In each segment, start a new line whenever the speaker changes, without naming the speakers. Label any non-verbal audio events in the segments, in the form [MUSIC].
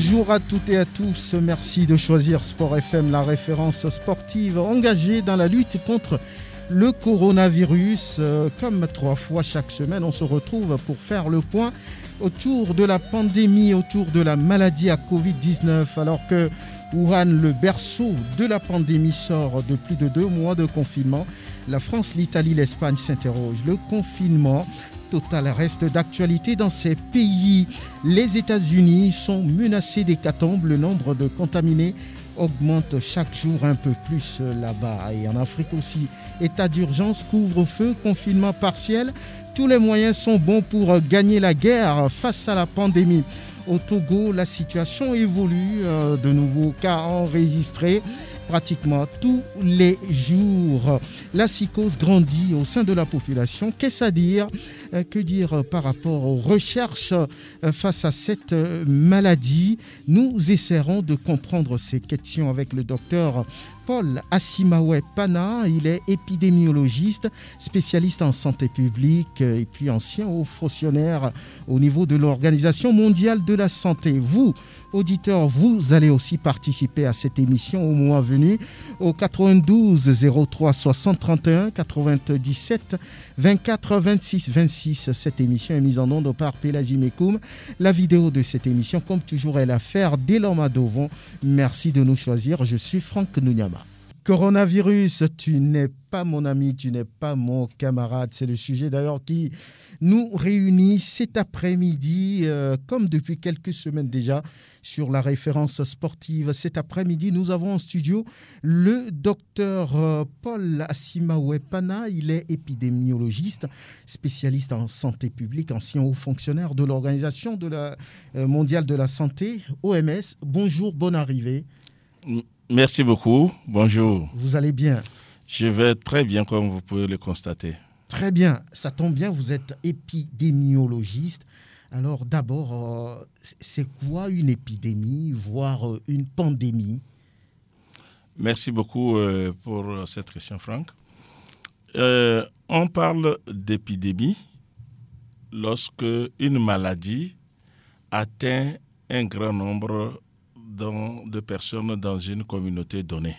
Bonjour à toutes et à tous. Merci de choisir Sport FM, la référence sportive engagée dans la lutte contre le coronavirus. Euh, comme trois fois chaque semaine, on se retrouve pour faire le point autour de la pandémie, autour de la maladie à Covid-19, alors que Wuhan, le berceau de la pandémie, sort de plus de deux mois de confinement. La France, l'Italie, l'Espagne s'interrogent. Le confinement Total reste d'actualité dans ces pays. Les États-Unis sont menacés d'hécatombe. Le nombre de contaminés augmente chaque jour un peu plus là-bas. Et en Afrique aussi, état d'urgence, couvre-feu, confinement partiel. Tous les moyens sont bons pour gagner la guerre face à la pandémie. Au Togo, la situation évolue. Euh, de nouveaux cas enregistrés pratiquement tous les jours. La psychose grandit au sein de la population. Qu'est-ce à dire euh, que dire par rapport aux recherches euh, face à cette euh, maladie Nous essaierons de comprendre ces questions avec le docteur Paul Asimawe Pana. Il est épidémiologiste, spécialiste en santé publique et puis ancien haut fonctionnaire au niveau de l'Organisation mondiale de la santé. Vous, auditeurs, vous allez aussi participer à cette émission au mois venu au 92 03 631 97 24 26 26. Cette émission est mise en onde par Pélagie Mekoum. La vidéo de cette émission, comme toujours, est l'affaire d'Eloma Dovon. Merci de nous choisir. Je suis Franck Nounyama. Coronavirus, tu n'es pas mon ami, tu n'es pas mon camarade. C'est le sujet d'ailleurs qui nous réunit cet après-midi, euh, comme depuis quelques semaines déjà, sur la référence sportive. Cet après-midi, nous avons en studio le docteur euh, Paul Asimawepana. Il est épidémiologiste, spécialiste en santé publique, ancien haut fonctionnaire de l'Organisation euh, mondiale de la santé, OMS. Bonjour, bonne arrivée. Mm.
Merci beaucoup. Bonjour.
Vous allez bien
Je vais très bien, comme vous pouvez le constater.
Très bien. Ça tombe bien, vous êtes épidémiologiste. Alors d'abord, euh, c'est quoi une épidémie, voire euh, une pandémie
Merci beaucoup euh, pour cette question, Franck. on parle d'épidémie lorsque une maladie atteint un grand nombre de personnes dans une communauté donnée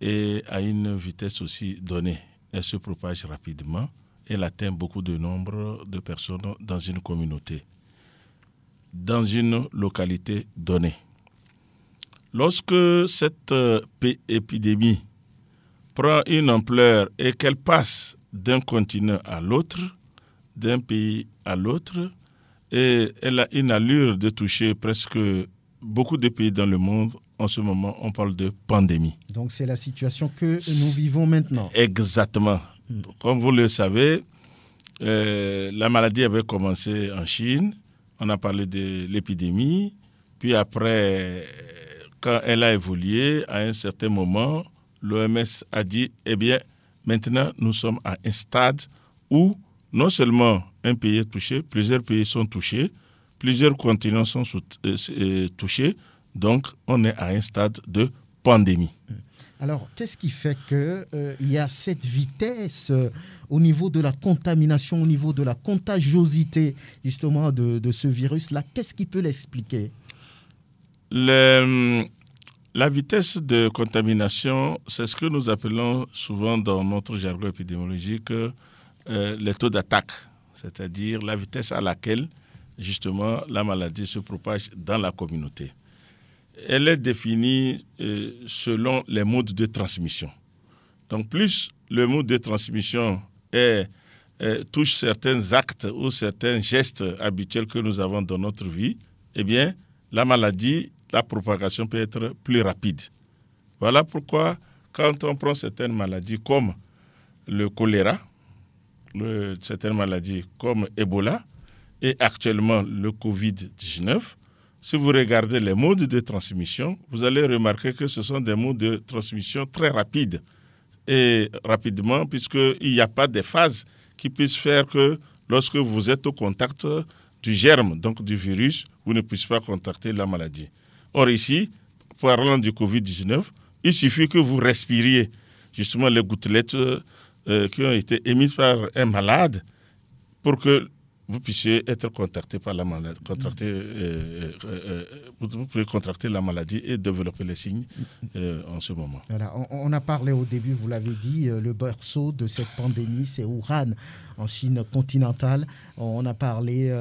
et à une vitesse aussi donnée. Elle se propage rapidement. Elle atteint beaucoup de nombre de personnes dans une communauté, dans une localité donnée. Lorsque cette euh, épidémie prend une ampleur et qu'elle passe d'un continent à l'autre, d'un pays à l'autre, et elle a une allure de toucher presque beaucoup de pays dans le monde, en ce moment, on parle de pandémie.
Donc c'est la situation que nous vivons maintenant.
Exactement. Hmm. Comme vous le savez, euh, la maladie avait commencé en Chine. On a parlé de l'épidémie. Puis après, quand elle a évolué, à un certain moment, l'OMS a dit, eh bien, maintenant, nous sommes à un stade où non seulement un pays est touché, plusieurs pays sont touchés plusieurs continents sont euh, euh, touchés, donc on est à un stade de pandémie. Mm.
Alors, qu'est-ce qui fait qu'il euh, il y a cette vitesse au niveau de la contamination, au niveau de la contagiosité justement de, ce virus-là Qu'est-ce qui peut l'expliquer
La vitesse de contamination, c'est ce que nous appelons souvent dans notre jargon épidémiologique le taux d'attaque, c'est-à-dire la vitesse à laquelle justement, la maladie se propage dans la communauté. Elle est définie euh, selon les modes de transmission. Donc, plus le mode de transmission euh, touche certains actes ou certains gestes habituels que nous avons dans notre vie, eh bien, la maladie, la propagation peut être plus rapide. Voilà pourquoi, quand on prend certaines maladies comme le choléra, certaines maladies comme Ebola, et actuellement le Covid-19, si vous regardez les modes de transmission, vous allez remarquer que ce sont des modes de transmission très rapides. Et rapidement, puisqu'il n'y a pas de phase qui puisse faire que lorsque vous êtes au contact du germe, donc du virus, vous ne puissiez pas contacter la maladie. Or ici, parlant du Covid-19, il suffit que vous respiriez justement les gouttelettes euh, qui ont été émises par un malade pour que vous puissiez être contacté par la maladie, euh, euh, euh, vous, pouvez contracter la maladie et développer les signes en ce moment.
on, a parlé au début, vous l'avez dit, le berceau de cette pandémie, c'est Wuhan, en Chine continentale. On a parlé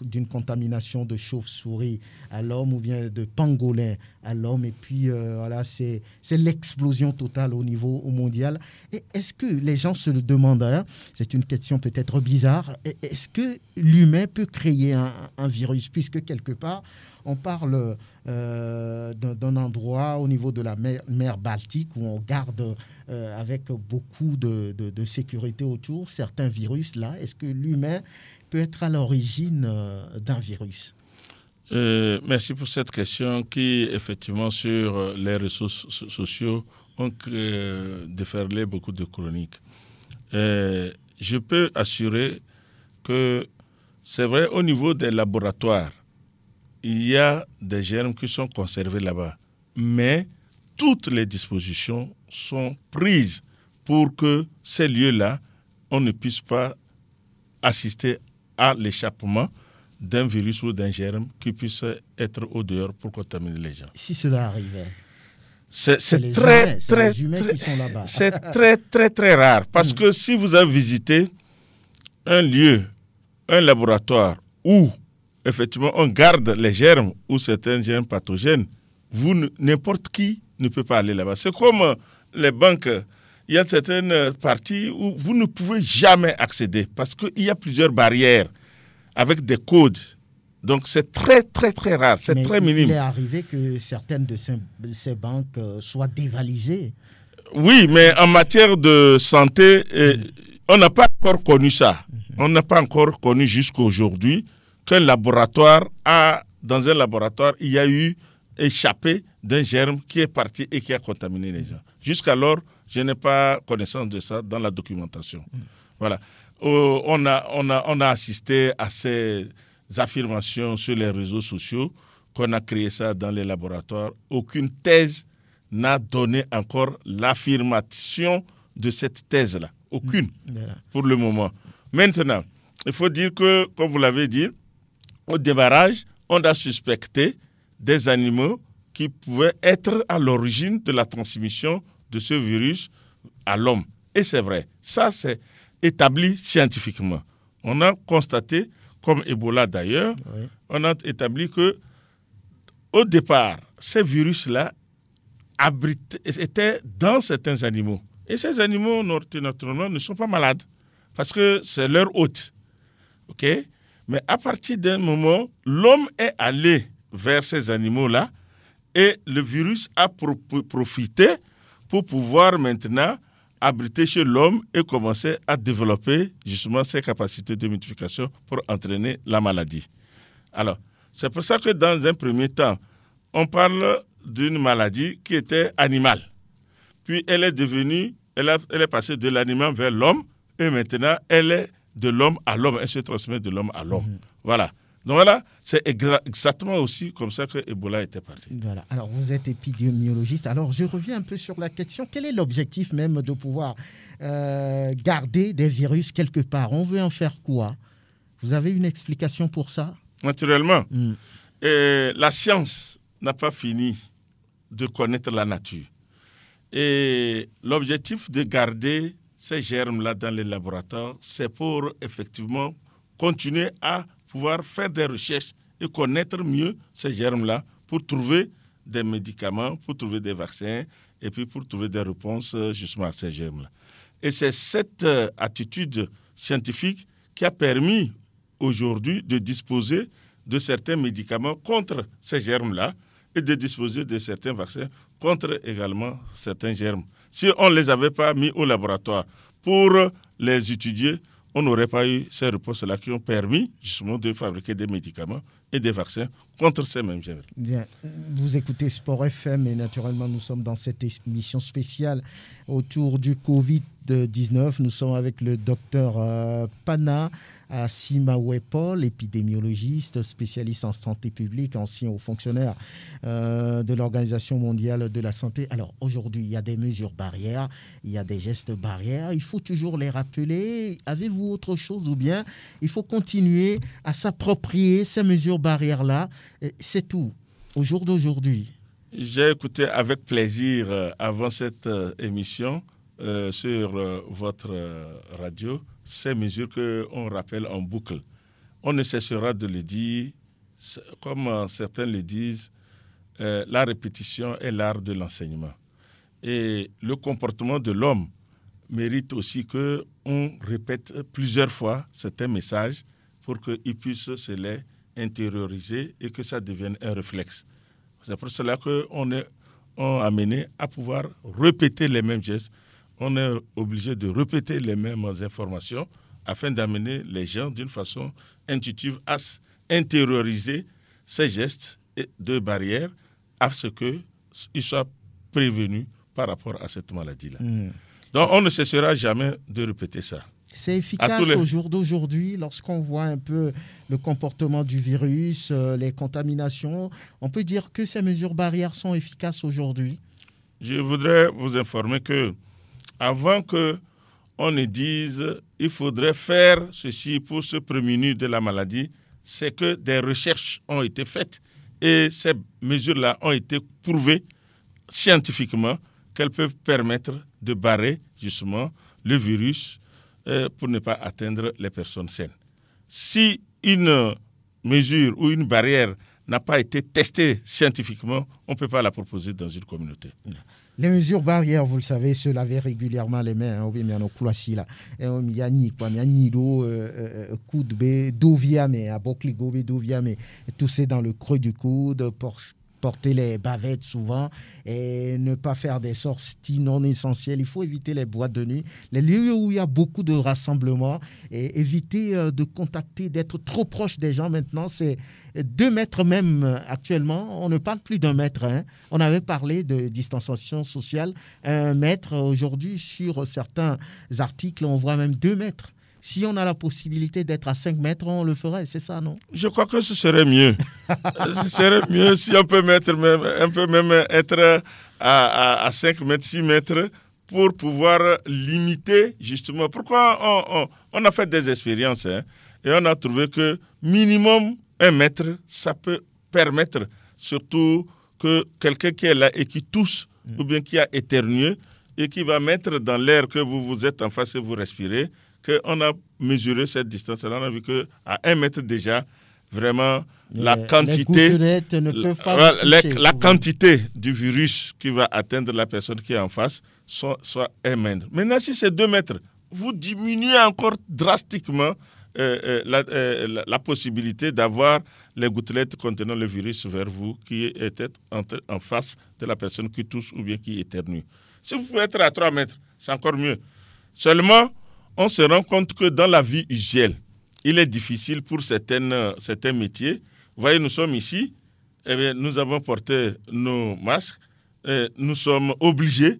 d'une contamination de chauves souris à l'homme ou bien de pangolins à l'homme. Et puis, euh, voilà, c'est l'explosion totale au niveau mondial. Et est-ce que les gens se le demandent C'est une question peut-être bizarre. Est-ce que l'humain peut créer un, virus Puisque quelque part, on parle euh, d'un endroit au niveau de la mer, mer Baltique où on garde euh, avec beaucoup de, de, de, sécurité autour certains virus là. Est-ce que l'humain peut être à l'origine d'un virus
euh, merci pour cette question qui, effectivement, sur euh, les ressources sociaux, ont euh, déferlé beaucoup de chroniques. je peux assurer que c'est vrai, au niveau des laboratoires, il y a des germes qui sont conservés là-bas. Mais toutes les dispositions sont prises pour que ces lieux-là, on ne puisse pas assister à l'échappement d'un virus ou d'un germe qui puisse être au dehors pour contaminer les gens. Si cela arrivait C'est très, très, [LAUGHS] c'est très, très, très rare. Parce mm. que si vous avez visité un lieu, un laboratoire où effectivement on garde les germes ou certains germes pathogènes, vous, n'importe qui ne peut pas aller là-bas. C'est comme euh, les banques. Il y a certaines euh, parties où vous ne pouvez jamais accéder parce qu'il y a plusieurs barrières avec des codes. Donc c'est très, très, très rare, c'est très minime. Il est
arrivé que certaines de ces, banques euh, soient dévalisées.
Oui, mais en matière de santé, euh, mm. on n'a pas encore connu ça. Mm-hmm. On n'a pas encore connu jusqu'à aujourd'hui qu'un laboratoire a, dans un laboratoire, il y a eu échappé d'un germe qui est parti et qui a contaminé les gens. Jusqu'alors, je n'ai pas connaissance de ça dans la documentation. Mm. Voilà. Euh, on, a, on, a, assisté à ces affirmations sur les réseaux sociaux, qu'on a créé ça dans les laboratoires. Aucune thèse n'a donné encore l'affirmation de cette thèse-là. Aucune, mm. pour le moment. Maintenant, il faut dire que, comme vous l'avez dit, au débarrage, on a suspecté des animaux qui pouvaient être à l'origine de la transmission de ce virus à l'homme. Et c'est vrai. Ça, c'est établi scientifiquement. On a constaté, comme Ebola d'ailleurs, on a établi que au départ, ces virus-là étaient dans certains animaux. Et ces animaux, naturellement, ne sont pas malades parce que c'est leur hôte. OK Mais à partir d'un moment, l'homme est allé vers ces animaux-là et le virus a profité pour pouvoir maintenant abriter chez l'homme et commencer à développer justement ses capacités de multiplication pour entraîner la maladie. Alors, c'est pour ça que dans un premier temps, on parle d'une maladie qui était animale. Puis elle est devenue, elle, est passée de l'animal vers l'homme et maintenant elle est de l'homme à l'homme, elle se transmet de l'homme à l'homme. Mm-hmm. Voilà. Donc voilà, c'est exactement aussi comme ça que Ebola était parti. Voilà,
alors vous êtes épidémiologiste. Alors je reviens un peu sur la question, quel est l'objectif même de pouvoir euh, garder des virus quelque part On veut en faire quoi Vous avez une explication pour ça
Naturellement. Hmm. la science n'a pas fini de connaître la nature. Et l'objectif de garder ces germes-là dans les laboratoires, c'est pour effectivement continuer à pouvoir faire des recherches et connaître mieux ces germes-là pour trouver des médicaments, pour trouver des vaccins et puis pour trouver des réponses euh, justement à ces germes-là. Et c'est cette euh, attitude scientifique qui a permis aujourd'hui de disposer de certains médicaments contre ces germes-là et de disposer de certains vaccins contre également certains germes. Si on ne les avait pas mis au laboratoire pour les étudier, on n'aurait pas eu ces repostes là qui ont permis justement de fabriquer des médicaments et des vaccins contre ces mêmes germes.
Bien, vous écoutez Sport FM et naturellement nous sommes dans cette émission spéciale autour du Covid 19 Nous sommes avec le docteur euh, Pana Paul, épidémiologiste, spécialiste en santé publique, ancien haut fonctionnaire euh, de l'Organisation mondiale de la santé. Alors aujourd'hui, il y a des mesures barrières, il y a des gestes barrières, il faut toujours les rappeler. Avez-vous autre chose ou bien il faut continuer à s'approprier ces mesures barrières-là C'est tout au jour d'aujourd'hui.
J'ai écouté avec plaisir euh, avant cette émission euh, sur euh, votre euh, radio ces mesures qu'on rappelle en boucle. On ne cessera de le dire, comme certains le disent, la répétition est l'art de l'enseignement. Et le comportement de l'homme mérite aussi que on répète plusieurs fois certains messages pour qu'il puisse se les intérioriser et que ça devienne un réflexe. C'est pour cela qu'on est on amené à pouvoir répéter les mêmes gestes on est obligé de répéter les mêmes informations afin d'amener les gens d'une façon intuitive à intérioriser ces gestes de barrière à ce qu'ils soient prévenus par rapport à cette maladie-là. Hmm. Donc on ne cessera jamais de répéter ça. C'est efficace au
jour d'aujourd'hui lorsqu'on voit un peu le comportement du virus, euh, les contaminations. On peut dire que ces mesures barrières sont efficaces aujourd'hui.
Je voudrais vous informer que avant que on ne dise il faudrait faire ceci pour se prémunir de la maladie, c'est que des recherches ont été faites et ces mesures-là ont été prouvées scientifiquement qu'elles peuvent permettre de barrer justement le virus euh, pour ne pas atteindre les personnes saines. Si une mesure ou une barrière n'a pas été testée scientifiquement, on ne peut pas la proposer dans une communauté.
Les mesures barrières, vous le savez, se laver régulièrement les mains. Oui, mais Il y a ni ni euh, euh, euh, coude, Tousser dans le creux du coude, porter les bavettes souvent et ne pas faire des sorties non essentielles. Il faut éviter les boîtes de nuit, les lieux où il y a beaucoup de rassemblements et éviter euh, de contacter, d'être trop proche des gens maintenant. C'est deux mètres même euh, actuellement. On ne parle plus d'un mètre. Hein. On avait parlé de distanciation sociale. Un mètre aujourd'hui sur certains articles, on voit même deux mètres si on a la possibilité d'être à 5 mètres, on le ferait, c'est ça, non
Je crois que ce serait mieux. [LAUGHS] ce serait mieux si on peut, mettre même, même être à, 5 mètres, 6 mètres pour pouvoir limiter justement. Pourquoi on, a fait des expériences hein, et on a trouvé que minimum 1 mètre, ça peut permettre surtout que quelqu'un qui est là et qui tousse mm. ou bien qui a éternué et qui va mettre dans l'air que vous vous êtes en face et vous respirez, on a mesuré cette distance-là, on a vu qu'à un mètre déjà, vraiment, la quantité, la, quantité du virus qui va atteindre la personne qui est en face soit, soit un mètre. Maintenant, si c'est deux mètres, vous diminuez encore drastiquement euh, euh, euh, la, possibilité d'avoir les gouttelettes contenant le virus vers vous qui étaient en, en, face de la personne qui tousse ou bien qui éternue. Si vous pouvez être à 3 mètres, c'est encore mieux. Seulement, on se rend compte que dans la vie usuelle, il est difficile pour certaines, euh, certains métiers. Vous voyez, nous sommes ici, eh nous avons porté nos masques, nous sommes obligés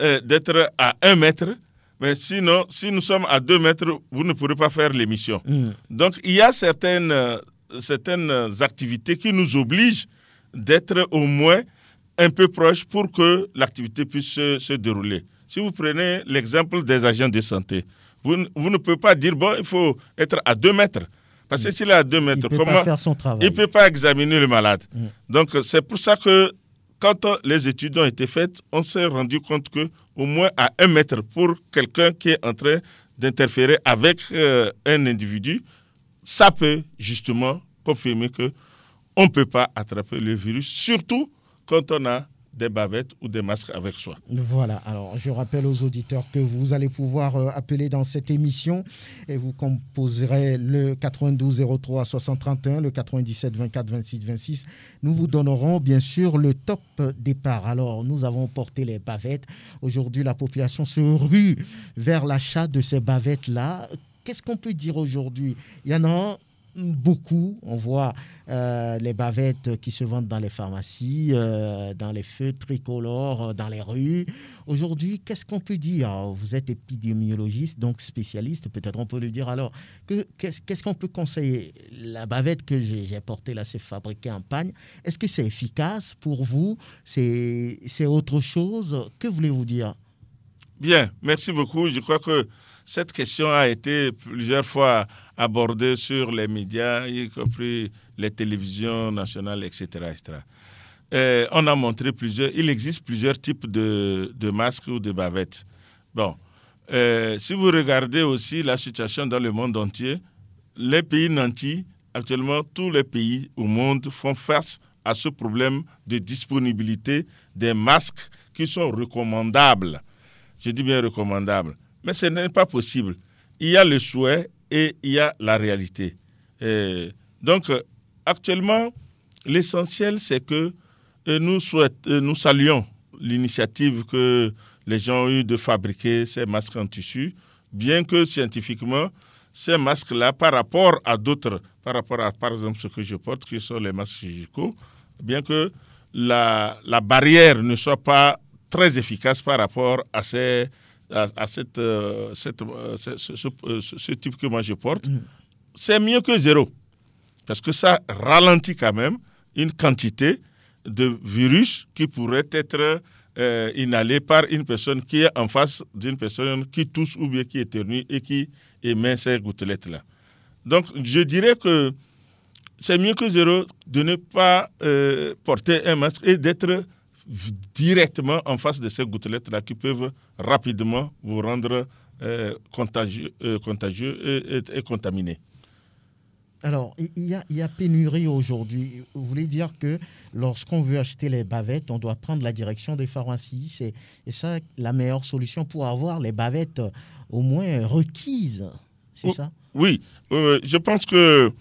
eh, d'être à un mètre, mais sinon, si nous sommes à deux mètres, vous ne pourrez pas faire l'émission. Mm. Donc, il y a certaines, euh, certaines activités qui nous obligent d'être au moins un peu proches pour que l'activité puisse se dérouler. Si vous prenez l'exemple des agents de santé, vous, ne pouvez pas dire, bon, il faut être à deux mètres. Parce que s'il est à deux mètres, il ne peut pas faire son travail. Il ne peut pas examiner le malade. Mm. Donc, c'est pour ça que quand les études ont été faites, on s'est rendu compte qu'au moins à un mètre pour quelqu'un qui est en train d'interférer avec euh, un individu, ça peut justement confirmer qu'on ne peut pas attraper le virus, surtout quand on a des bavettes ou des masques avec soi.
Voilà, alors je rappelle aux auditeurs que vous allez pouvoir euh, appeler dans cette émission et vous composerez le 92 03 631, le 97 24 26 26. Nous vous donnerons bien sûr le top départ. Alors nous avons porté les bavettes. Aujourd'hui, la population se rue vers l'achat de ces bavettes-là. Qu'est-ce qu'on peut dire aujourd'hui Il y en a beaucoup. On voit euh, les bavettes qui se vendent dans les pharmacies, euh, dans les feux tricolores, euh, dans les rues. Aujourd'hui, qu'est-ce qu'on peut dire Vous êtes épidémiologiste, donc spécialiste. Peut-être on peut le dire alors. Qu'est-ce qu'on peut conseiller La bavette que j'ai portée là, c'est fabriquée en pagne. Est-ce que c'est efficace pour vous C'est autre chose Que voulez-vous dire
Bien, merci beaucoup. Je crois que cette question a été plusieurs fois abordée sur les médias, y compris les télévisions nationales, etc. Euh, on a montré plusieurs, il existe plusieurs types de, masques ou de bavettes. Bon, euh, si vous regardez aussi la situation dans le monde entier, les pays nantis, actuellement, tous les pays au monde font face à ce problème de disponibilité des masques qui sont recommandables. Je dis bien recommandables. Mais ce n'est pas possible. Il y a le souhait et il y a la réalité. Euh, donc, actuellement, l'essentiel, c'est que euh, nous, euh, nous saluons l'initiative que les gens ont eue de fabriquer ces masques en tissu, bien que scientifiquement, ces masques-là, par rapport à d'autres, par rapport à, par exemple, ce que je porte, qui sont les masques chirurgicaux, bien que la barrière ne soit pas très efficace par rapport à ces à, cette, euh, euh, euh, ce, type que moi je porte, mm. c'est mieux que zéro. Parce que ça ralentit quand même une quantité de virus qui pourrait être inhalé par une personne qui est en face d'une personne qui tousse ou bien qui éternue et qui émet ces gouttelettes-là. Donc je dirais que c'est mieux que zéro de ne pas porter un masque et d'être directement en face de ces gouttelettes-là qui peuvent rapidement vous rendre euh, contagieux, euh, contagieux et, contaminé.
Alors, il y a, pénurie aujourd'hui. Vous voulez dire que lorsqu'on veut acheter les bavettes, on doit prendre la direction des pharmacies. C'est ça la meilleure solution pour avoir les bavettes euh, au moins requises. C'est ça
Oui. je pense que,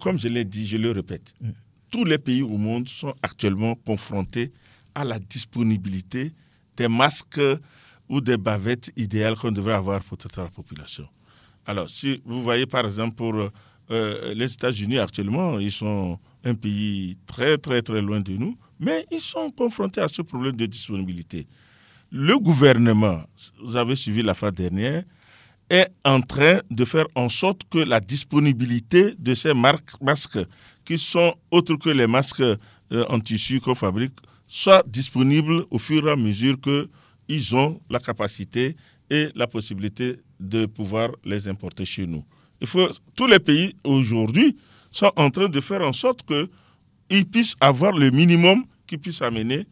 comme je l'ai dit, je le répète, mm. tous les pays au monde sont actuellement confrontés à la disponibilité des masques ou des bavettes idéales qu'on devrait avoir pour toute la population. Alors, si vous voyez par exemple pour euh, euh, les États-Unis actuellement, ils sont un pays très très très loin de nous, mais ils sont confrontés à ce problème de disponibilité. Le gouvernement, vous avez suivi la fin dernière, est en train de faire en sorte que la disponibilité de ces masques, qui sont autres que les masques euh, en tissu qu'on fabrique, soit disponible au fur et à mesure que ils ont la capacité et la possibilité de pouvoir les importer chez nous. Il faut, tous les pays aujourd'hui sont en train de faire en sorte qu'ils puissent avoir le minimum qu'ils puissent amener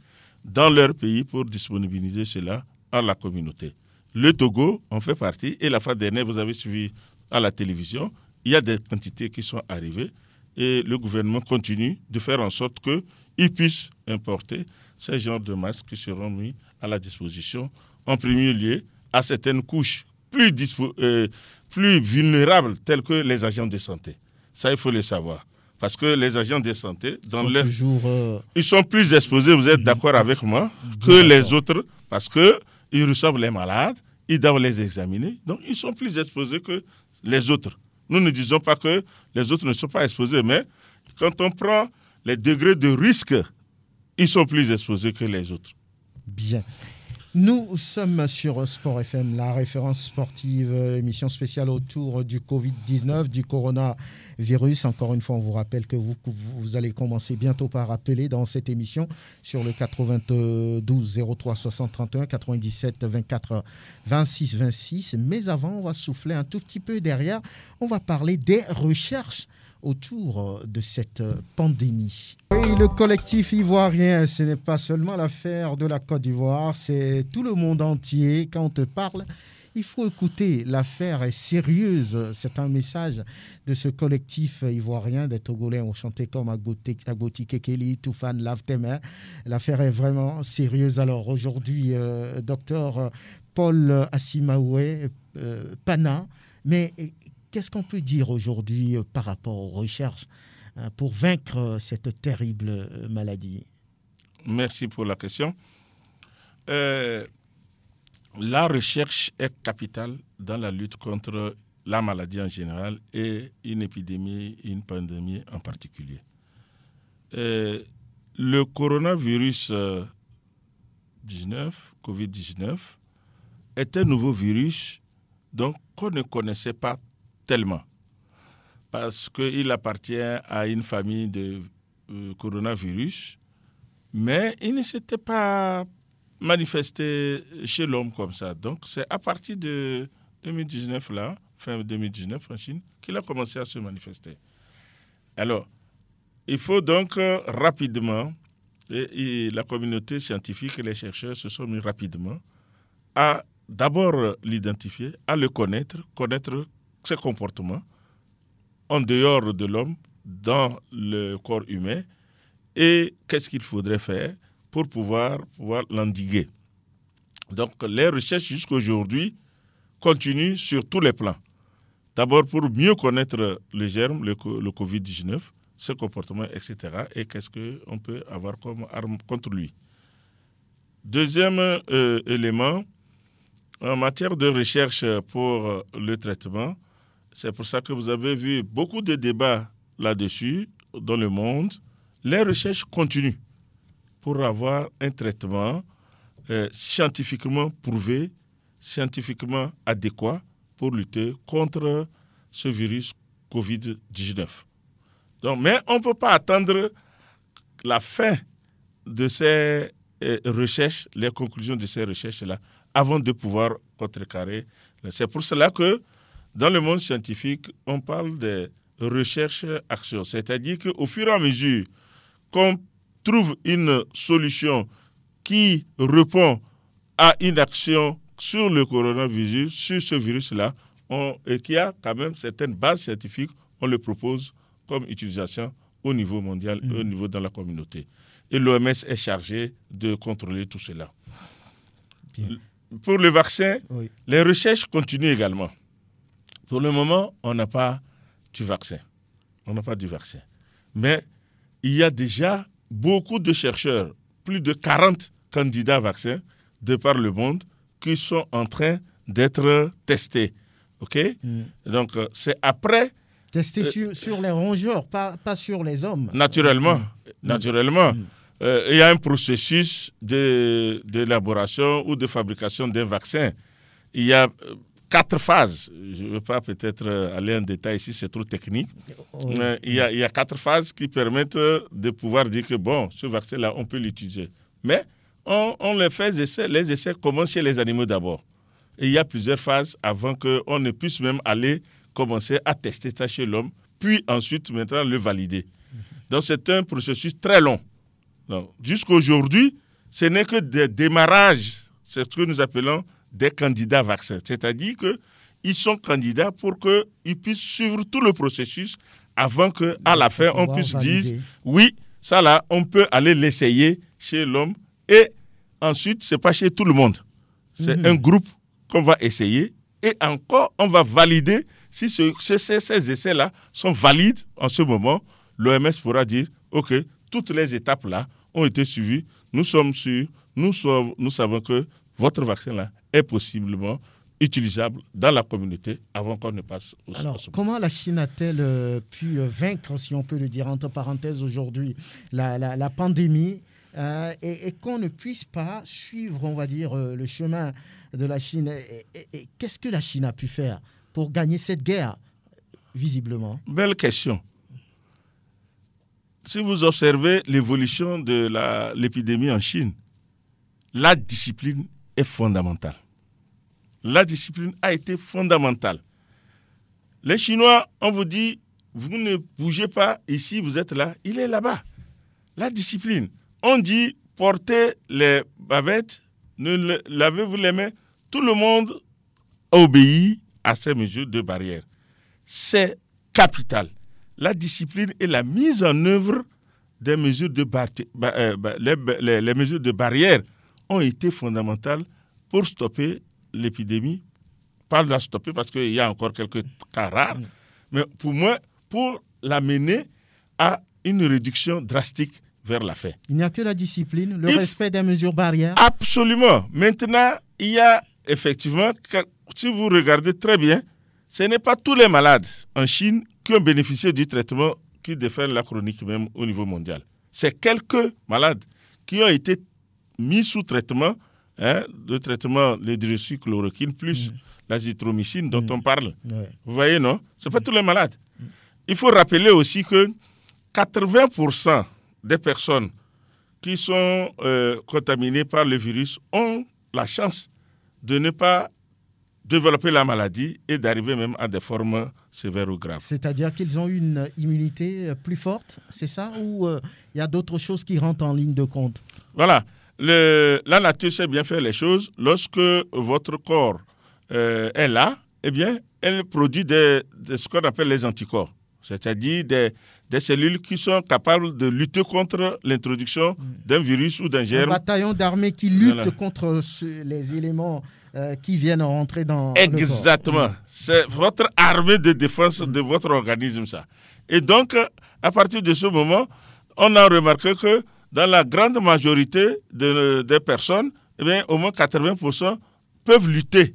dans leur pays pour disponibiliser cela à la communauté. Le Togo en fait partie et la fois dernière, vous avez suivi à la télévision, il y a des quantités qui sont arrivées et le gouvernement continue de faire en sorte qu'ils puissent importer ces genres de masques qui seront mis à la disposition, en premier lieu, à certaines couches euh, plus, vulnérables, telles que les agents de santé. Ça, il faut le savoir. Parce que les agents de santé, dans ils, euh, ils sont plus exposés, vous êtes d'accord avec moi, que les autres, parce qu'ils reçoivent les malades, ils doivent les examiner. Donc, ils sont plus exposés que les autres. Nous ne disons pas que les autres ne sont pas exposés, mais quand on prend les degrés de risque, ils sont plus exposés que les autres
bien. Nous sommes sur Sport FM, la référence sportive, émission spéciale autour du Covid-19, du coronavirus. Encore une fois, on vous rappelle que vous, vous allez commencer bientôt par appeler dans cette émission sur le 92 03 60 31 97 24 26 26. Mais avant, on va souffler un tout petit peu derrière. On va parler des recherches autour de cette pandémie le collectif ivoirien, ce n'est pas seulement l'affaire de la Côte d'Ivoire, c'est tout le monde entier. Quand on te parle, il faut écouter. L'affaire est sérieuse. C'est un message de ce collectif ivoirien. Des Togolais ont chanté comme Agoti Kekeli, Toufan, Lave L'affaire est vraiment sérieuse. Alors aujourd'hui, euh, docteur Paul Assimaoué, euh, Pana, mais euh, qu'est-ce qu'on peut dire aujourd'hui par rapport aux recherches euh, pour vaincre euh, cette terrible euh, maladie
Merci pour la question. la recherche est capitale dans la lutte contre la maladie en général et une épidémie, une pandémie en particulier. le coronavirus 19, Covid-19, est un nouveau virus qu'on ne connaissait pas tellement parce qu'il appartient à une famille de euh, coronavirus, mais il ne s'était pas manifesté chez l'homme comme ça. Donc c'est à partir de 2019, là, fin 2019 en Chine, qu'il a commencé à se manifester. Alors, il faut donc euh, rapidement, et la communauté scientifique et les chercheurs se sont mis rapidement à d'abord l'identifier, à le connaître, connaître ses comportements, en dehors de l'homme, dans le corps humain, et qu'est-ce qu'il faudrait faire pour pouvoir, l'endiguer. Donc les recherches jusqu'à aujourd'hui continuent sur tous les plans. D'abord pour mieux connaître le germe, le, Covid-19, ses comportements, etc. Et qu'est-ce qu'on peut avoir comme arme contre lui. Deuxième euh, élément, en matière de recherche pour le traitement, c'est pour ça que vous avez vu beaucoup de débats là-dessus dans le monde. Les recherches continuent pour avoir un traitement euh, scientifiquement prouvé, scientifiquement adéquat pour lutter contre ce virus Covid-19. Donc, mais on ne peut pas attendre la fin de ces euh, recherches, les conclusions de ces recherches-là, avant de pouvoir contrecarrer. C'est pour cela que dans le monde scientifique, on parle de recherche-action, c'est-à-dire qu'au fur et à mesure qu'on trouve une solution qui répond à une action sur le coronavirus, sur ce virus-là, et qui a quand même certaines bases scientifiques, on le propose comme utilisation au niveau mondial, au mm-hmm. niveau dans la communauté. Et l'OMS est chargée de contrôler tout cela. Pour le vaccin, les recherches continuent également. Pour le moment, on n'a pas du vaccin. On n'a pas du vaccin. Mais il y a déjà beaucoup de chercheurs, plus de 40 candidats vaccins de par le monde qui sont en train d'être testés. OK hmm. Donc, euh, c'est après.
Testés euh, sur, les rongeurs, pas, sur les hommes. Naturellement. Hmm.
Naturellement. Hmm. Euh, il y a un processus d'élaboration ou de fabrication d'un vaccin. Il y a quatre phases. Je ne vais pas peut-être euh, aller en détail ici, c'est trop technique. il y, a, quatre phases qui permettent euh, de pouvoir dire que, bon, ce vaccin-là, on peut l'utiliser. Mais on, les fait, les essais commencent chez les animaux d'abord. Et il y a plusieurs phases avant qu'on ne puisse même aller commencer à tester ça chez l'homme, puis ensuite maintenant le valider. Donc c'est un processus très long. Jusqu'aujourd'hui, ce n'est que des démarrages, c'est ce que nous appelons des candidats vaccins. C'est-à-dire qu'ils sont candidats pour qu'ils puissent suivre tout le processus avant qu'à la fin, on puisse dire oui, ça là, on peut aller l'essayer chez l'homme. Et ensuite, ce n'est pas chez tout le monde. C'est mhm. un groupe qu'on va essayer. Et encore, on va valider si ces, essais-là sont valides en ce moment. L'OMS pourra dire, OK, toutes les étapes-là ont été suivies. Nous sommes sûrs, nous, nous savons que votre vaccin-là est possiblement utilisable dans la communauté avant qu'on ne passe au Alors,
comment la Chine a-t-elle euh, pu euh, vaincre, si on peut le dire entre parenthèses aujourd'hui, la, pandémie euh, et, qu'on ne puisse pas suivre, on va dire, le chemin de la Chine et, Qu'est-ce que la Chine a pu faire pour gagner cette guerre, visiblement Belle question.
Si vous observez l'évolution de l'épidémie en Chine, la discipline est fondamentale la discipline a été fondamentale. Les Chinois, on vous dit, vous ne bougez pas ici, vous êtes là, il est là-bas. La discipline. On dit, portez les bavettes, ne lavez-vous les mains. Tout le monde obéit à ces mesures de barrière. C'est capital. La discipline et la mise en œuvre des mesures de euh, mesures de barrière ont été fondamentales pour stopper l'épidémie, pas de la stopper parce qu'il y a encore quelques cas rares, mais pour moi, pour l'amener à une réduction drastique vers la fin.
Il n'y a que la discipline, le respect des mesures barrières.
Absolument. Maintenant, il y a effectivement, si vous regardez très bien, ce n'est pas tous les malades en Chine qui ont bénéficié du traitement qui défend la chronique même au niveau mondial. C'est quelques malades qui ont été mis sous traitement le hein, traitement, le chloroquine plus mm. l'azithromycine dont mm. on parle. Vous voyez, non Ce n'est pas mm. tous les malades. Il faut rappeler aussi que 80% des personnes qui sont euh, contaminées par le virus ont la chance de ne pas développer la maladie et d'arriver même à des formes sévères ou graves.
C'est-à-dire qu'ils ont une immunité euh, plus forte, c'est ça Ou euh, il y a d'autres choses qui rentrent en ligne de compte
Voilà la nature sait bien faire les choses. Lorsque votre corps euh, est là, eh bien, elle produit des, ce qu'on appelle les anticorps, c'est-à-dire des, cellules qui sont capables de lutter contre l'introduction mm. d'un virus ou d'un germe. Un
bataillon d'armée qui lutte contre les éléments euh, qui viennent rentrer dans. Exactement. Mm.
C'est votre armée de défense mm. de votre organisme, ça. Et donc, à partir de ce moment, on a remarqué que dans la grande majorité des personnes, eh bien, au moins 80% peuvent lutter.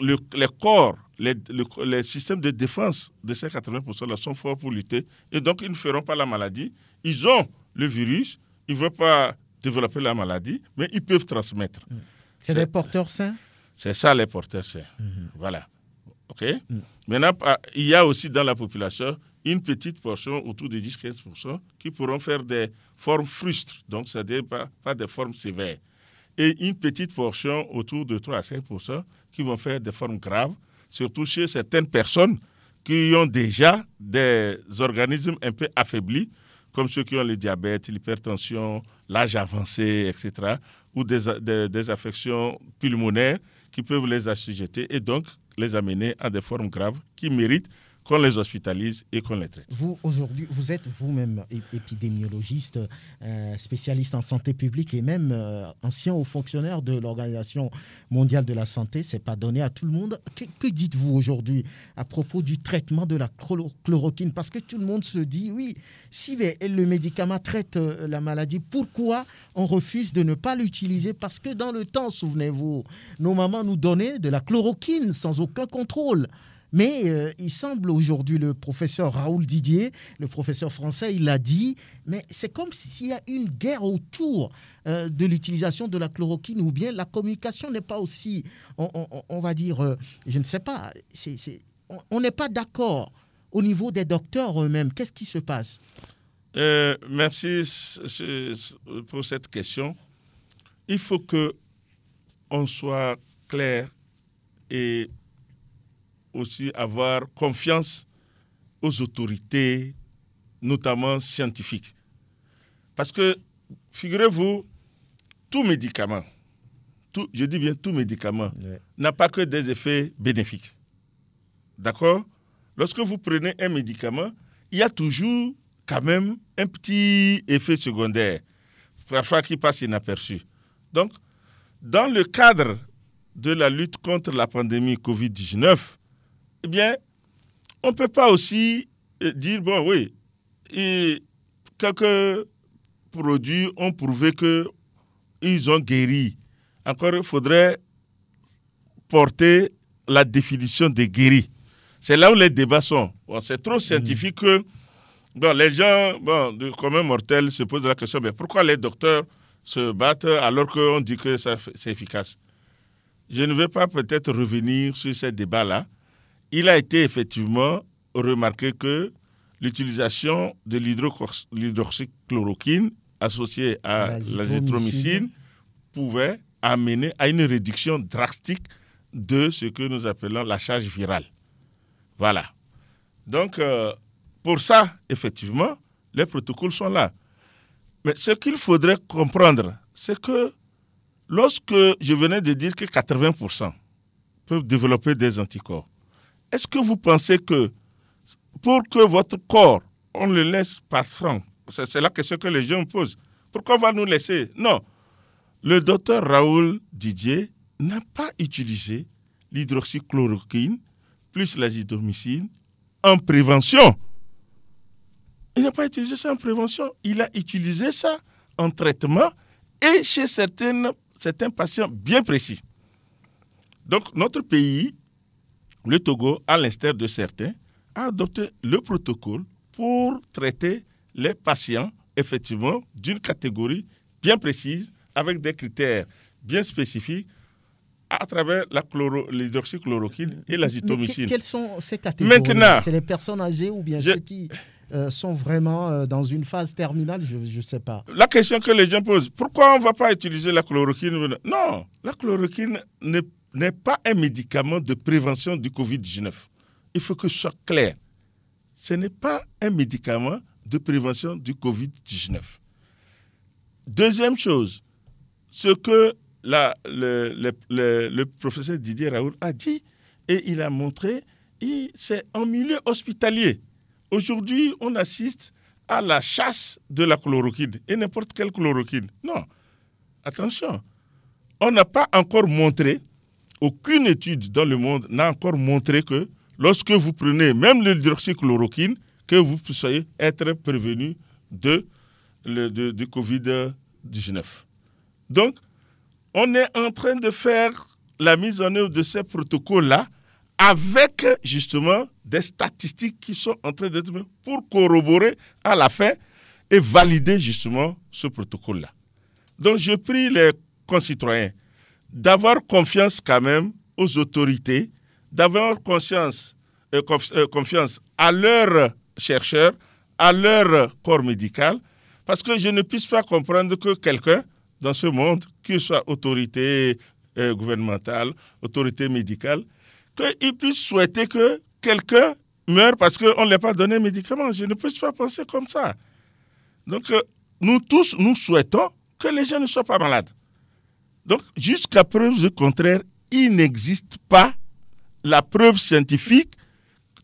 Le, les corps, les, systèmes de défense de ces 80%-là sont forts pour lutter. Et donc, ils ne feront pas la maladie. Ils ont le virus. Ils ne veulent pas développer la maladie, mais ils peuvent transmettre. Mm.
C'est des porteurs sains
C'est ça, les porteurs sains. Mm-hmm. Voilà. OK mm. Maintenant, ah, il y a aussi dans la population une petite portion, autour de 10-15%, qui pourront faire des, formes frustres, donc c'est-à-dire pas, pas, des formes sévères, et une petite portion autour de 3 à 5 qui vont faire des formes graves, surtout chez certaines personnes qui ont déjà des organismes un peu affaiblis, comme ceux qui ont le diabète, l'hypertension, l'âge avancé, etc., ou des, affections pulmonaires qui peuvent les assujeter et donc les amener à des formes graves qui méritent qu'on les hospitalise et qu'on les traite.
Vous, aujourd'hui, vous êtes vous-même épidémiologiste, euh, spécialiste en santé publique et même euh, ancien haut fonctionnaire de l'Organisation mondiale de la santé. Ce n'est pas donné à tout le monde. que dites-vous aujourd'hui à propos du traitement de la chloroquine Parce que tout le monde se dit, oui, si le médicament traite euh, la maladie, pourquoi on refuse de ne pas l'utiliser Parce que dans le temps, souvenez-vous, nos mamans nous donnaient de la chloroquine sans aucun contrôle. Mais euh, il semble aujourd'hui, le professeur Raoul Didier, le professeur français, il l'a dit, mais c'est comme s'il y a une guerre autour euh, de l'utilisation de la chloroquine ou bien la communication n'est pas aussi, on, va dire, euh, je ne sais pas, on n'est pas d'accord au niveau des docteurs eux-mêmes. Qu'est-ce qui se passe
Merci pour cette question. Il faut que on soit clair et aussi avoir confiance aux autorités, notamment scientifiques. Parce que, figurez-vous, tout médicament, tout, je dis bien tout médicament, n'a pas que des effets bénéfiques. D'accord Lorsque vous prenez un médicament, il y a toujours quand même un petit effet secondaire, parfois qui passe inaperçu. Donc, dans le cadre de la lutte contre la pandémie Covid-19, eh bien, on ne peut pas aussi euh, dire, bon, oui, et quelques produits ont prouvé qu'ils ont guéri. Encore, il faudrait porter la définition de guéri. C'est là où les débats sont. c'est trop hmm. scientifique que les gens, bon, de commun mortel, se posent la question, mais pourquoi les docteurs se battent alors qu'on dit que c'est efficace Je ne vais pas peut-être revenir sur ces débats-là il a été effectivement remarqué que l'utilisation de l'hydroxychloroquine associée à la l'azithromycine pouvait amener à une réduction drastique de ce que nous appelons la charge virale. Voilà. Donc, euh, pour ça, effectivement, les protocoles sont là. Mais ce qu'il faudrait comprendre, c'est que lorsque je venais de dire que 80% peuvent développer des anticorps, est-ce que vous pensez que pour que votre corps, on le laisse pas franc C'est la question que les gens posent. Pourquoi on va nous laisser Non. Le docteur Raoul Didier n'a pas utilisé l'hydroxychloroquine plus l'azithromycine en prévention. Il n'a pas utilisé ça en prévention. Il a utilisé ça en traitement et chez certaines, certains patients bien précis. Donc notre pays le Togo, à l'instar de certains, a adopté le protocole pour traiter les patients, effectivement, d'une catégorie bien précise, avec des critères bien spécifiques, à travers la l'hydroxychloroquine euh, et l'azithromycine. Mais quelles
sont ces catégories Maintenant, C'est les personnes âgées ou bien ceux qui euh, sont vraiment euh, dans une phase terminale Je ne sais pas. La
question que les gens posent, pourquoi on ne va pas utiliser la chloroquine Non, la chloroquine n'est pas n'est pas un médicament de prévention du Covid-19. Il faut que ce soit clair. Ce n'est pas un médicament de prévention du Covid-19. Deuxième chose, ce que la, le, professeur Didier Raoul a dit et il a montré, c'est en milieu hospitalier. Aujourd'hui, on assiste à la chasse de la chloroquine et n'importe quelle chloroquine. Non, attention, on n'a pas encore montré aucune étude dans le monde n'a encore montré que lorsque vous prenez même l'hydroxychloroquine, que vous puissiez être prévenu de, le, Covid-19. Donc, on est en train de faire la mise en œuvre de ces protocoles-là avec justement des statistiques qui sont en train d'être mises pour corroborer à la fin et valider justement ce protocole-là. Donc, je prie les concitoyens d'avoir confiance quand même aux autorités, d'avoir euh, euh, confiance à leurs chercheurs, à leur corps médical, parce que je ne puisse pas comprendre que quelqu'un dans ce monde, qu'il soit autorité euh, gouvernementale, autorité médicale, qu'il puisse souhaiter que quelqu'un meure parce qu'on ne lui a pas donné un médicament. Je ne puisse pas penser comme ça. Donc, nous tous, nous souhaitons que les gens ne soient pas malades. Donc, jusqu'à preuve du contraire, il n'existe pas la preuve scientifique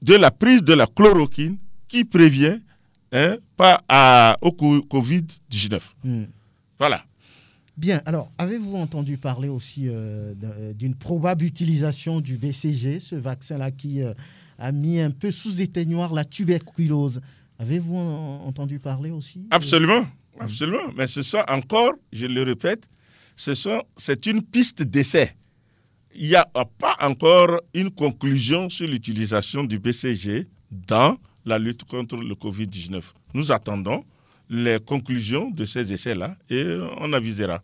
de la prise de la chloroquine qui prévient hein, pas à, au Covid-19. Hmm. Voilà.
Bien, alors, avez-vous entendu parler aussi euh, euh, d'une probable utilisation du BCG, ce vaccin-là qui euh, a mis un peu sous éteignoir la tuberculose Avez-vous entendu parler aussi
Absolument, hmm. absolument. Mais ce sont encore, je le répète, c'est une piste d'essai. Il n'y a pas encore une conclusion sur l'utilisation du BCG dans la lutte contre le Covid-19. Nous attendons les conclusions de ces essais-là et on avisera.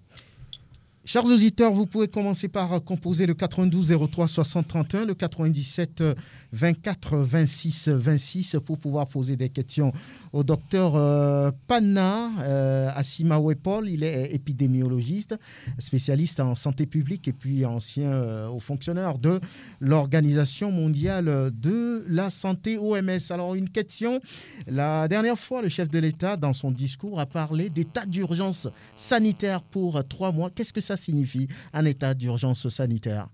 Chers auditeurs, vous pouvez commencer par euh, composer le 92 03 631, 31, le 97 24 26 26 pour pouvoir poser des questions au docteur euh, Panna euh, Il est épidémiologiste, spécialiste en santé publique et puis ancien euh, haut fonctionnaire de l'Organisation mondiale de la santé OMS. Alors une question, la dernière fois, le chef de l'État, dans son discours, a parlé d'état d'urgence sanitaire pour trois mois. Qu'est-ce que ça signifie un état d'urgence sanitaire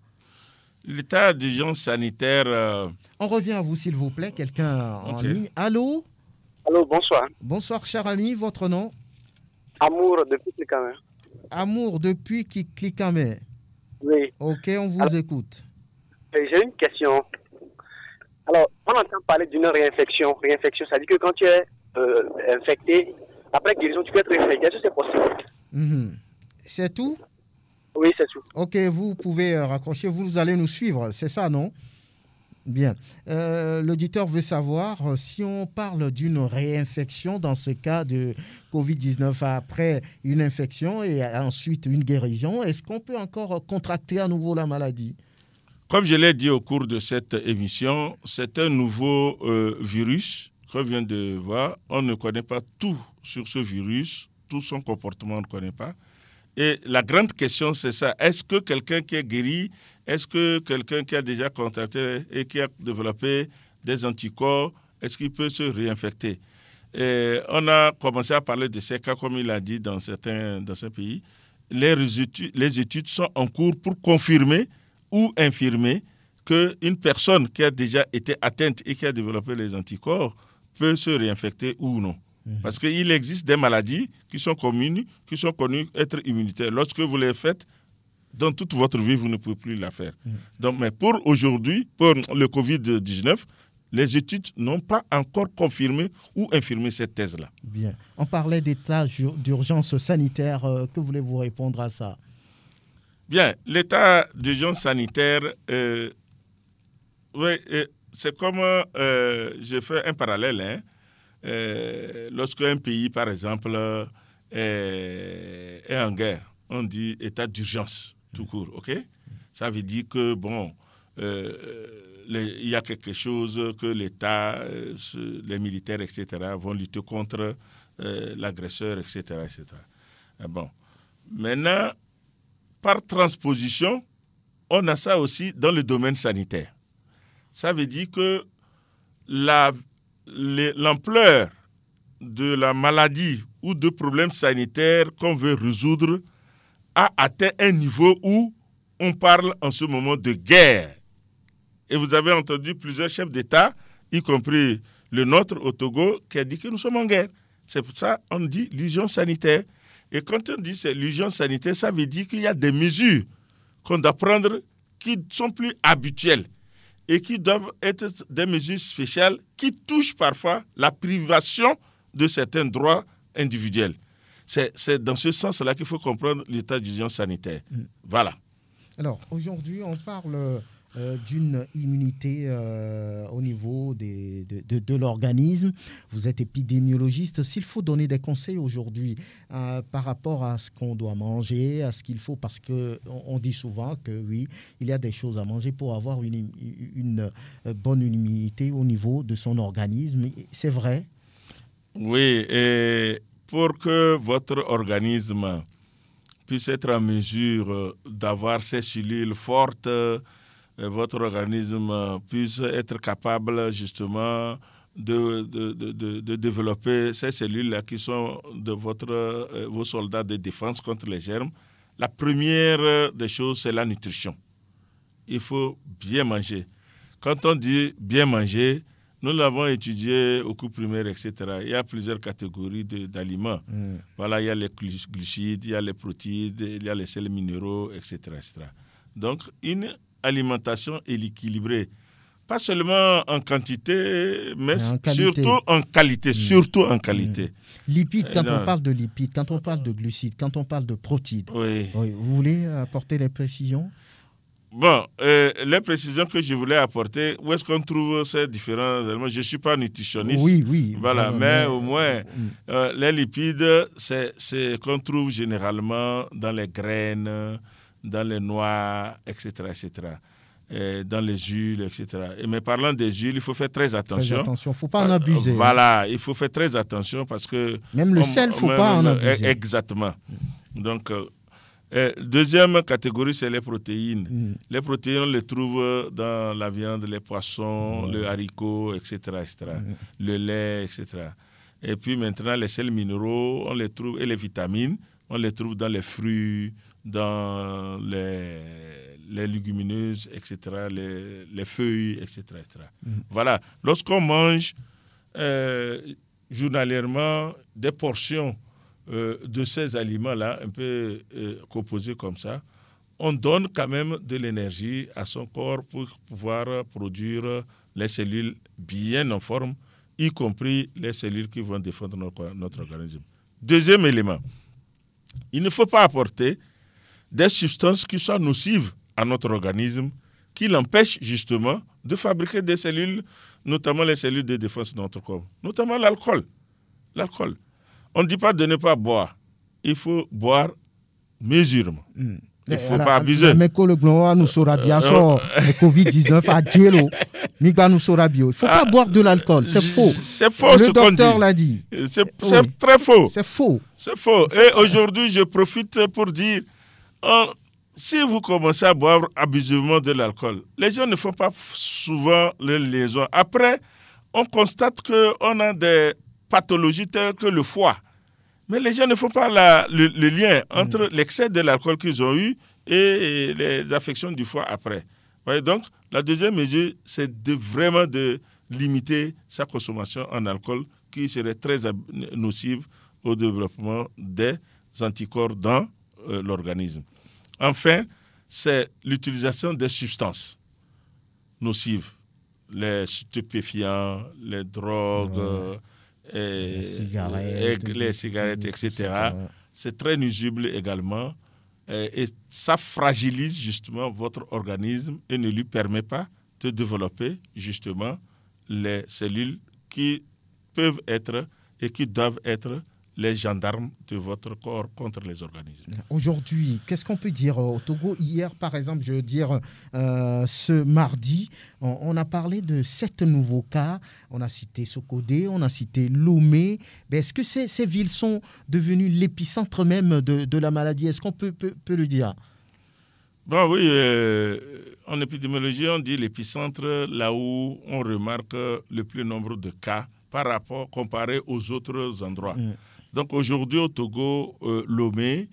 L'état d'urgence sanitaire. Euh,
on revient à vous, s'il vous plaît, quelqu'un en ligne. Allô Allô, bonsoir. Bonsoir, cher ami, votre nom Amour depuis Kikamé. Amour depuis Kikame. Oui. Ok, on vous écoute. Euh, j'ai une question. Alors, on entend parler d'une réinfection. Réinfection, ça dit que quand tu es euh, infecté, après guérison, tu peux être réinfecté. Est-ce que c'est possible mhm. C'est tout oui, c'est tout. Ok, vous pouvez euh, raccrocher, vous allez nous suivre, c'est ça, non Bien. Euh, l'auditeur veut savoir euh, si on parle d'une réinfection dans ce cas de Covid-19 après une infection et ensuite une guérison. Est-ce qu'on peut encore contracter à nouveau la maladie
Comme je l'ai dit au cours de cette émission, c'est un nouveau virus que vient de voir. On ne connaît pas tout sur ce virus, tout son comportement, on ne connaît pas. Et la grande question, c'est ça. Est-ce que quelqu'un qui est guéri, est-ce que quelqu'un qui a déjà contracté et qui a développé des anticorps, est-ce qu'il peut se réinfecter On a commencé à parler de ces cas, comme il a dit, dans certains, dans pays. Les, les études sont en cours pour confirmer ou infirmer qu'une personne qui a déjà été atteinte et qui a développé les anticorps peut se réinfecter ou non. Mhm. Parce qu'il existe des maladies qui sont communes, qui sont connues être immunitaires. Lorsque vous les faites, dans toute votre vie, vous ne pouvez plus la faire. Mhm. Donc, mais pour aujourd'hui, pour le Covid-19, les études n'ont pas encore confirmé ou infirmé cette thèse-là.
Bien. On parlait d'état d'urgence sanitaire. Euh, que voulez-vous répondre à ça
Bien. L'état d'urgence sanitaire, euh, euh, c'est comme euh, j'ai fait un parallèle. Hein. Euh, lorsqu'un pays, par exemple, euh, est, en guerre, on dit état d'urgence, tout court, ok Ça veut dire que, bon, euh, il y a quelque chose que l'État, les militaires, etc., vont lutter contre l'agresseur, etc., etc. Ah, bon. Maintenant, par transposition, on a ça aussi dans le domaine sanitaire. Ça veut dire que la l'ampleur de la maladie ou de problèmes sanitaires qu'on veut résoudre a atteint un niveau où on parle en ce moment de guerre. Et vous avez entendu plusieurs chefs d'État, y compris le nôtre au Togo, qui a dit que nous sommes en guerre. C'est pour ça qu'on dit l'urgence sanitaire. Et quand on dit l'urgence sanitaire, ça veut dire qu'il y a des mesures qu'on doit prendre qui ne sont plus habituelles et qui doivent être des mesures spéciales qui touchent parfois la privation de certains droits individuels. C'est dans ce sens-là qu'il faut comprendre l'état d'urgence sanitaire. Mm. Voilà.
Alors, aujourd'hui, on parle euh, euh, d'une immunité euh, au niveau des, de, de, l'organisme. Vous êtes épidémiologiste. S'il faut donner des conseils aujourd'hui euh, par rapport à ce qu'on doit manger, à ce qu'il faut, parce qu'on on dit souvent que oui, il y a des choses à manger pour avoir une, une, bonne immunité au niveau de son organisme. C'est vrai
Oui, et pour que votre organisme puisse être en mesure d'avoir ces cellules fortes, euh, votre organisme euh, puisse être capable justement de, de, développer ces cellules-là qui sont de votre, euh, vos soldats de défense contre les germes. La première des choses, c'est la nutrition. Il faut bien manger. Quand on dit bien manger, nous l'avons étudié au cours primaire, etc. Il y a plusieurs catégories d'aliments. Mm. Voilà, il y a les glucides, il y a les protéines, il y a les sels minéraux, etc. etc. Donc, une alimentation et l'équilibrer. Pas seulement en quantité, mais, surtout en qualité. Surtout en qualité. Mm. Mm. Lipides, quand on parle
de lipides, quand on parle de glucides, quand on parle de protides, oui. vous voulez apporter des précisions
Bon, euh, les précisions que je voulais apporter, où est-ce qu'on trouve ces différents éléments Je ne suis pas nutritionniste. Oui, oui. Voilà, mais, au moins, euh, euh, les lipides, c'est qu'on trouve généralement dans les graines, dans les noix, etc., etc., dans les huiles, etc. Et mais parlant des huiles, il faut faire très attention. attention, il ne faut pas en euh, abuser. Voilà, il faut faire très attention parce que... Même le sel, il ne faut pas en abuser. E- exactement. Donc... Euh, euh, deuxième catégorie, c'est les protéines. Mm. Les protéines, on les trouve dans la viande, les poissons, le haricot, etc., etc. Mm. le lait, etc. Et puis maintenant, les sels minéraux, on les trouve, et les vitamines, on les trouve dans les fruits, dans les, légumineuses, etc., les, feuilles, etc. etc. Mhm. Voilà. Lorsqu'on mange euh, journalièrement des portions euh, de ces aliments-là, un peu euh, composés comme ça, on donne quand même de l'énergie à son corps pour pouvoir produire les cellules bien en forme, y compris les cellules qui vont défendre notre, notre organisme. Deuxième élément, il ne faut pas apporter des substances qui soient nocives à notre organisme, qui l'empêchent justement de fabriquer des cellules, notamment les cellules de défense de notre corps, notamment l'alcool. L'alcool. On ne dit pas de ne pas boire. Il faut boire mesurement. Hmm. Il ne eh, faut pas abuser.
Mais que le blanc nous sera bien le euh, euh, Covid-19 a dit [LAUGHS] Il ne faut pas ah, boire de l'alcool. C'est faux. C'est faux le ce docteur l'a dit. C'est très faux. C'est faux.
C'est faux. Et aujourd'hui, je profite pour dire si vous commencez à boire abusivement de l'alcool, les gens ne font pas souvent les liaisons. Après, on constate qu'on a des pathologies telles que le foie. Mais les gens ne font pas le, lien entre hmm. l'excès de l'alcool qu'ils ont eu et les affections du foie après. donc, la deuxième mesure, c'est de vraiment de limiter sa consommation en alcool qui serait très nocive au développement des anticorps dans euh, l'organisme. Enfin, c'est l'utilisation des substances nocives, les stupéfiants, les drogues, euh, les cigarettes etc. C'est très nuisible également euh, et ça fragilise justement votre organisme et ne lui permet pas de développer justement les cellules qui peuvent être et qui doivent être les gendarmes de votre corps contre les
organismes. Aujourd'hui, qu'est-ce qu'on peut dire euh, au Togo Hier, par exemple, je veux dire, euh, ce mardi, on, a parlé de sept nouveaux cas. On a cité Sokodé, on a cité Lomé. Est-ce que ces, ces, villes sont devenues l'épicentre même de, la maladie Est-ce qu'on peut, peut, le dire
bah oui, euh, en épidémiologie, on dit l'épicentre là où on remarque le plus nombre de cas par rapport comparé aux autres endroits. Mm. Donc aujourd'hui au Togo, euh, Lomé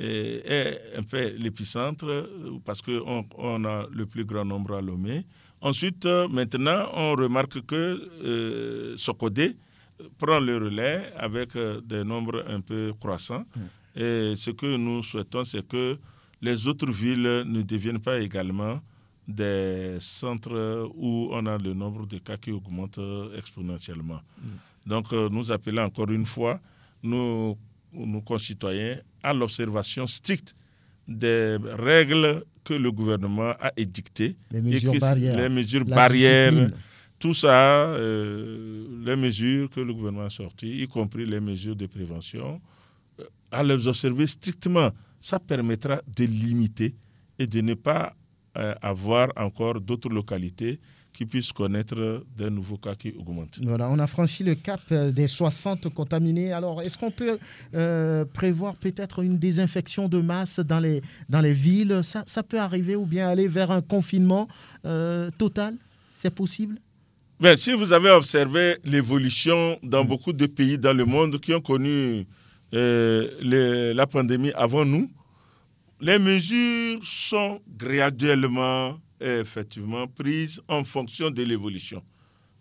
euh, est un peu l'épicentre euh, parce qu'on on a le plus grand nombre à Lomé. Ensuite, maintenant, on remarque que Sokodé prend le relais avec des nombres un peu croissants. Mm. Et ce que nous souhaitons, c'est que les autres villes ne deviennent pas également des centres où on a le nombre de cas qui augmente exponentiellement. Mm. Donc, nous appelons encore une fois nos, concitoyens à l'observation stricte des règles que le gouvernement a édictées. Les mesures barrières. Tout ça, euh, les mesures que le gouvernement a sorties, y compris les mesures de prévention, euh, à les observer strictement. Ça permettra de limiter et de ne pas euh, avoir encore d'autres localités qui puisse connaître des nouveaux cas qui augmentent.
Voilà, on a franchi le cap euh, des 60 contaminés. Alors, est-ce qu'on peut euh, prévoir peut-être une désinfection de masse dans les, dans les villes ça, ça peut arriver ou bien aller vers un confinement euh, total C'est possible
mais ben, si vous avez observé l'évolution dans mm. beaucoup de pays dans le monde qui ont connu la pandémie avant nous, les mesures sont graduellement effectivement prise en fonction de l'évolution.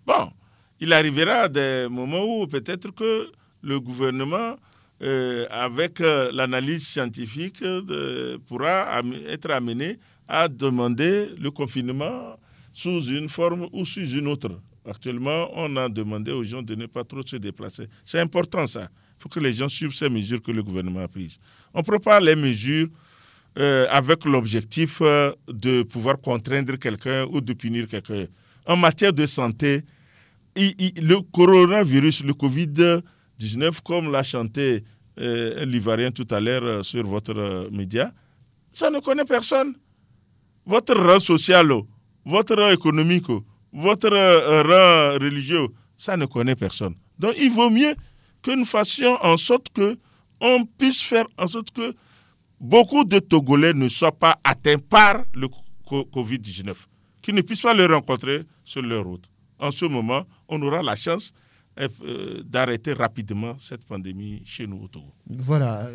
Bon, il arrivera des moments où peut-être que le gouvernement, euh, avec euh, l'analyse scientifique, euh, pourra être amené à demander le confinement sous une forme ou sous une autre. Actuellement, on a demandé aux gens de ne pas trop se déplacer. C'est important ça. Il faut que les gens suivent ces mesures que le gouvernement a prises. On prépare les mesures euh, avec l'objectif euh, de pouvoir contraindre quelqu'un ou de punir quelqu'un. En matière de santé, le coronavirus, le Covid-19, comme l'a chanté l'Ivarien euh, tout à l'heure sur votre média, ça ne connaît personne. Votre rang social, votre rang économique, votre rang religieux, ça ne connaît personne. Donc il vaut mieux que nous fassions en sorte que on puisse faire en sorte que beaucoup de Togolais ne soient pas atteints par le Covid-19, qu'ils ne puissent pas les rencontrer sur leur route. En ce moment, on aura la chance euh, d'arrêter rapidement cette pandémie chez nous au Togo.
Voilà.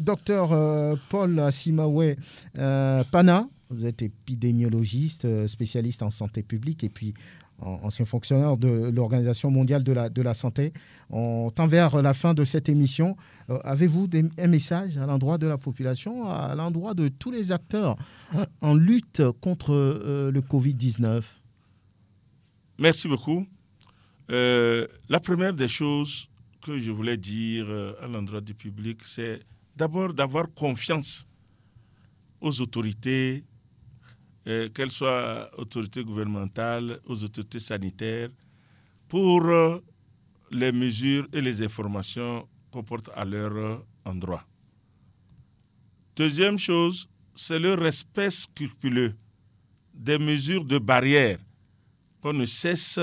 Docteur euh, Paul Asimawe euh, Pana, vous êtes épidémiologiste, spécialiste en santé publique et puis ancien fonctionnaire de l'Organisation mondiale de la, de la santé. En tend vers la fin de cette émission. Euh, avez-vous un message à l'endroit de la population, à l'endroit de tous les acteurs en lutte contre euh, le Covid-19
Merci beaucoup. Euh, la première des choses que je voulais dire à l'endroit du public, c'est d'abord d'avoir confiance aux autorités euh, qu'elles soient autorités gouvernementales, aux autorités sanitaires, pour euh, les mesures et les informations qu'on porte à leur euh, endroit. Deuxième chose, c'est le respect scrupuleux des mesures de barrière qu'on ne cesse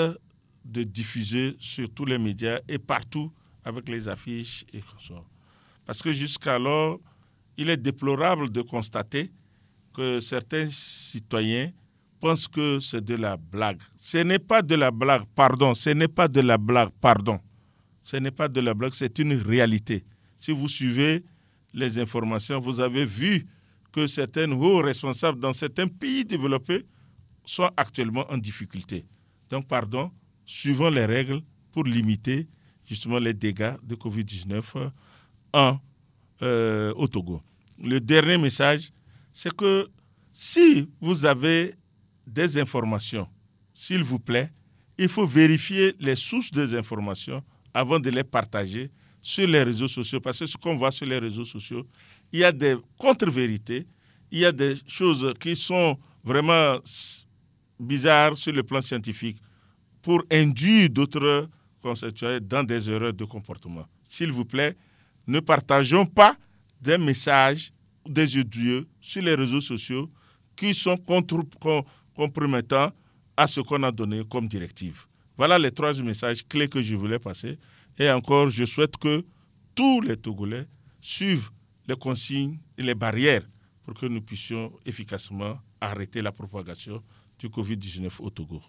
de diffuser sur tous les médias et partout avec les affiches et soit. Parce que jusqu'alors, il est déplorable de constater que certains citoyens pensent que c'est de la blague. Ce n'est pas de la blague, pardon, ce n'est pas de la blague, pardon. Ce n'est pas de la blague, c'est une réalité. Si vous suivez les informations, vous avez vu que certains hauts responsables dans certains pays développés sont actuellement en difficulté. Donc, pardon, suivons les règles pour limiter justement les dégâts de COVID-19 en, euh, au Togo. Le dernier message, c'est que si vous avez des informations, s'il vous plaît, il faut vérifier les sources des informations avant de les partager sur les réseaux sociaux. Parce que ce qu'on voit sur les réseaux sociaux, il y a des contre-vérités, il y a des choses qui sont vraiment bizarres sur le plan scientifique pour induire d'autres conceptuels dans des erreurs de comportement. S'il vous plaît, ne partageons pas des messages des yeux sur les réseaux sociaux qui sont compromettants à ce qu'on a donné comme directive. Voilà les trois messages clés que je voulais passer. Et encore, je souhaite que tous les Togolais suivent les consignes et les barrières pour que nous puissions efficacement arrêter la propagation du Covid-19 au Togo.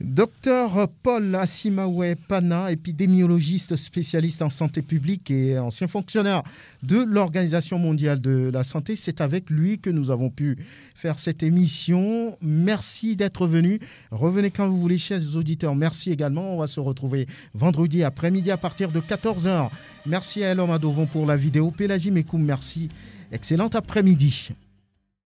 Docteur Paul Asimawe Pana, épidémiologiste spécialiste en santé publique et ancien fonctionnaire de l'Organisation mondiale de la santé, c'est avec lui que nous avons pu faire cette émission. Merci d'être venu. Revenez quand vous voulez, chez chers auditeurs. Merci également. On va se retrouver vendredi après-midi à partir de 14h. Merci à Elom Adovon pour la vidéo. Pélagie Mekoum, merci. Excellent après-midi.